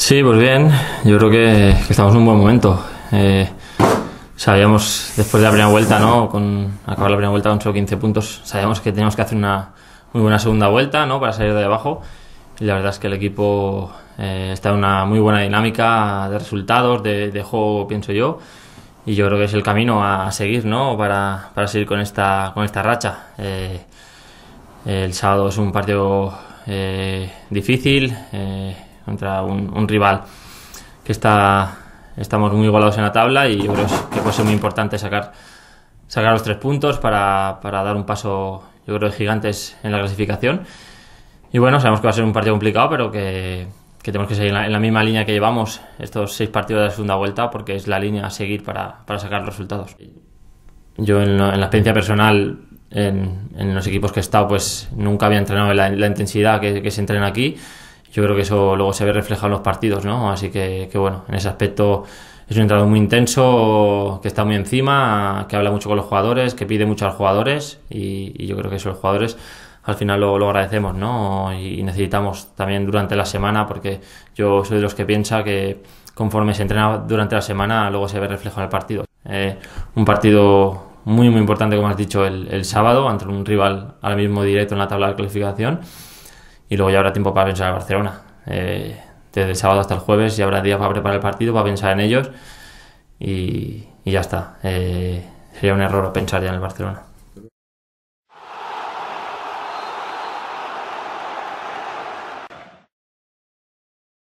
Sí, pues bien, yo creo que, estamos en un buen momento. Eh, sabíamos, después de la primera vuelta, ¿no? Con acabar la primera vuelta con solo 15 puntos, sabíamos que teníamos que hacer una muy buena segunda vuelta, ¿no? Para salir de abajo. Y la verdad es que el equipo eh, está en una muy buena dinámica de resultados, de, juego, pienso yo. Y yo creo que es el camino a, seguir, ¿no? Para, seguir con esta, con esta racha. Eh, el sábado es un partido difícil contra un, rival que está estamos muy igualados en la tabla y yo creo que puede ser muy importante sacar, sacar los tres puntos para, para, dar un paso, yo creo, de gigantes en la clasificación. Y bueno, sabemos que va a ser un partido complicado, pero que, que tenemos que seguir en la, misma línea que llevamos estos seis partidos de la segunda vuelta, porque es la línea a seguir para, para sacar resultados. Yo en, la experiencia personal, en, los equipos que he estado, pues nunca había entrenado la, la intensidad que, que se entrena aquí yo creo que eso luego se ve reflejado en los partidos, ¿no? Así que, bueno, en ese aspecto es un entrenador muy intenso, que está muy encima, que habla mucho con los jugadores, que pide mucho a los jugadores y, yo creo que eso los jugadores al final lo, lo, agradecemos, ¿no? Y necesitamos también durante la semana, porque yo soy de los que piensa que conforme se entrena durante la semana, luego se ve reflejado en el partido. Eh, un partido muy, muy importante, como has dicho, el, sábado, ante un rival ahora mismo directo en la tabla de clasificación y luego ya habrá tiempo para pensar en Barcelona. Eh, desde el sábado hasta el jueves ya habrá días para preparar el partido, para pensar en ellos y, ya está. Eh, sería un error pensar ya en el Barcelona.